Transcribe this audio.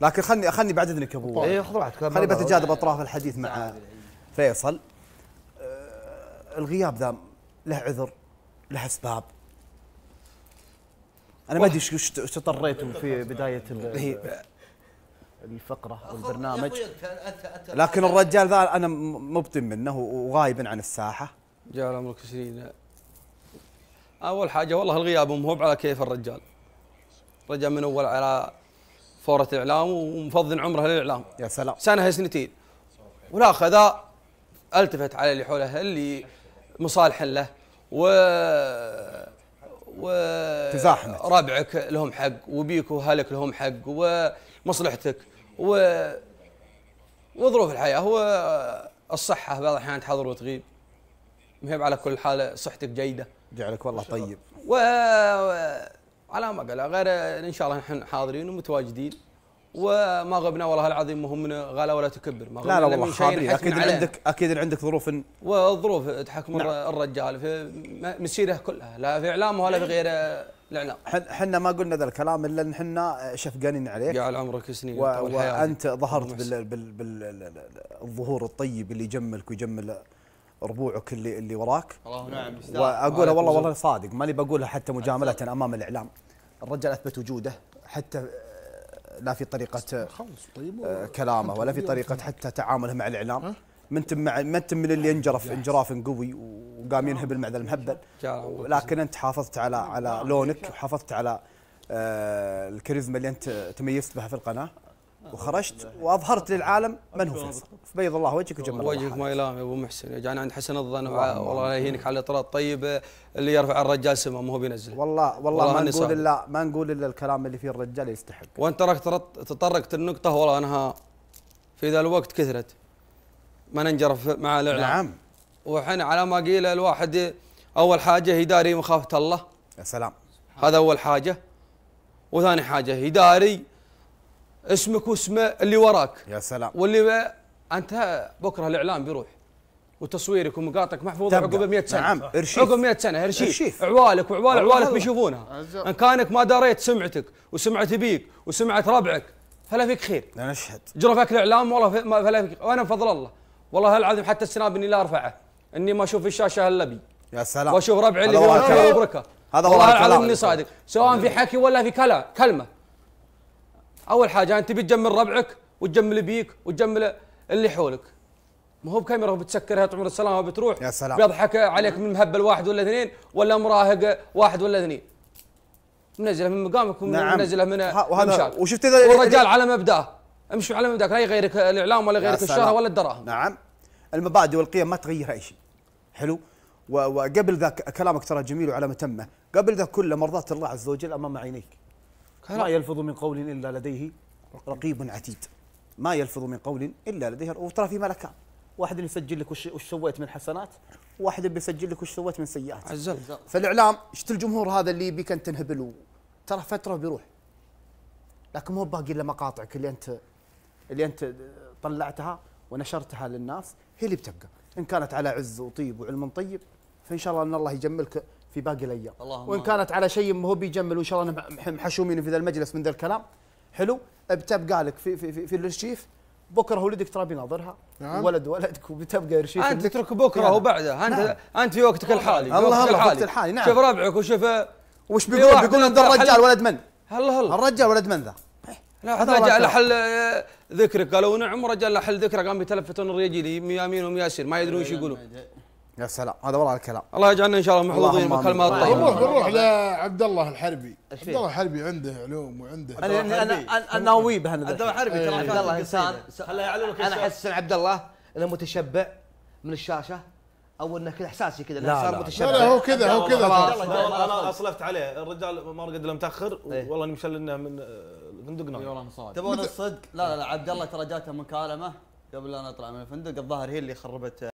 لكن خلني خلني بعد اذنك ابو طيب، اي خذ راحتك خلني بتجاذب اطراف الحديث مع نعم. فيصل آه، الغياب ذا له عذر له اسباب انا ما ادري ايش تطريتوا في بدايه إيه. الفقره البرنامج لكن الرجال ذا انا مبطن منه وغايب عن الساحه جعل عمرك سنين اول حاجه والله الغياب مو على كيف الرجال رجع من اول على فوره الاعلام ومفضل عمره للاعلام يا سلام سنه هي سنتين ولا خذا التفت على اللي حوله اللي مصالح له و و تزاحمت ربعك لهم حق وبيك وهلك لهم حق ومصلحتك و وظروف الحياه هو الصحه بعض الاحيان تحضر وتغيب مهب على كل حال صحتك جيده جعلك والله طيب و... على ما قال غير ان شاء الله نحن حاضرين ومتواجدين وما غبنا والله العظيم مهمنا غلا ولا تكبر ما غبنا لا لا والله خابرين اكيد إن عندك اكيد عندك ظروف والظروف تحكم نعم. الرجال في مسيره كلها لا في اعلامه ولا في غيره الاعلام احنا ما قلنا ذا الكلام الا ان احنا شفقانين عليك يا عمرك سنين و... وانت ظهرت بال... بال... بال... بالظهور الطيب اللي يجملك ويجمل ربوعك اللي اللي وراك الله نعم واقولها والله والله صادق ماني بقولها حتى مجامله امام الاعلام الرجال اثبت وجوده حتى لا في طريقه طيب، آه، كلامه ولا في طريقه حتى تعامله مع الاعلام من تم مع منتم من اللي انجرف انجراف قوي وقام ينهبل مع ذا المهبل لكن انت حافظت على على لونك وحافظت على آه، الكاريزما اللي انت تميزت بها في القناه وخرجت واظهرت للعالم من هو فيصل فبيض الله وجهك وجمال الله وجهك ما يلام يا ابو محسن يجعلنا عند حسن الظن والله لا يهينك على الاطراء الطيب اللي يرفع الرجال سمه هو بينزله والله والله, والله ما نقول الا ما نقول الا الكلام اللي فيه الرجال يستحق وانت تركت تطرقت النقطه والله انها في ذا الوقت كثرت ما ننجرف مع الاعلام نعم وحنا على ما قيل الواحد اول حاجه يداري مخافه الله يا سلام هذا اول حاجه وثاني حاجه يداري اسمك واسم اللي وراك يا سلام واللي انت بكره الاعلام بيروح وتصويرك ومقاطعك محفوظه عقب 100 سنه نعم ارشيف عقب 100 سنه ارشيف ارشيف. عوالك وعوال عوالك بيشوفونها ان كانك ما داريت سمعتك وسمعه ابيك وسمعه ربعك فلا فيك خير انا اشهد جرفك الاعلام والله فلا فيك وانا بفضل الله والله العظيم حتى السناب اني لا ارفعه اني ما اشوف الشاشه الا بي يا سلام واشوف ربعي اللي هو بركه هذا والله العظيم اني صادق سواء في حكي ولا في كلمه اول حاجه انت بتجمل ربعك وتجمل بيك وتجمل اللي حولك ما هو بكاميرا بتسكرها تعمر السلامه بتروح يا سلام بيضحك عليك من مهبل واحد ولا اثنين ولا مراهق واحد ولا اثنين منزله من مقامك ومنزله نعم. من وهذا وشفت اذا والرجال على مبداه امشوا على مبداك لا يغيرك الاعلام ولا يغيرك الشهره ولا الدراهم نعم المبادئ والقيم ما تغير اي شيء حلو وقبل ذاك كلامك ترى جميل وعلى متمه قبل ذاك كله مرضات الله عز وجل امام عينيك ما يلفظ من قول إلا لديه رقيب عتيد ما يلفظ من قول إلا لديه وترى في ملكان واحد يسجل لك وش سويت من حسنات واحد بيسجل لك وش سويت من سيئات عزل. فالاعلام شفت الجمهور هذا اللي بيك انت تنهبل ترى فتره بيروح لكن مو باقي الا مقاطعك اللي انت اللي انت طلعتها ونشرتها للناس هي اللي بتبقى ان كانت على عز وطيب وعلم طيب فان شاء الله ان الله يجملك في باقي الايام وان كانت على شيء ما هو بيجمل وان شاء الله محشومين في ذا المجلس من ذا الكلام حلو بتبقى لك في في في, في الارشيف بكره ولدك ترى بيناظرها نعم. ولد ولدك وبتبقى ارشيف انت تترك بكره نعم. وبعده انت نعم. انت في وقتك الحالي الله الله وقتك الحالي نعم شوف ربعك وشوف آه، وش بيقول بيقول ذا الرجال ولد من هلا هلا الرجال ولد من ذا لا هذا رجع لحل آه، ذكرك قالوا نعم ورجع لحل ذكرك قام يتلفتون الرجال يمين ويسير ما يدرون وش يقولون يا سلام هذا والله الكلام الله يجعلنا ان شاء الله محظوظين بالكلمات الطيبه نروح نروح لعبد الله الحربي عبد الله الحربي عنده علوم وعنده انا انا انا ناويب انا عبد الله الحربي إيه. ترى عبد الله انسان انا احس ان عبد الله انه متشبع من الشاشه او انه كذا احساسي كذا انه صار متشبع لا هو كذا هو كذا انا اصلفت عليه الرجال ما رقد الا متاخر إيه. والله اني مشلنا من آه، فندقنا تبون الصدق لا لا عبد الله ترى جاته مكالمه قبل لا نطلع من الفندق الظاهر هي اللي خربت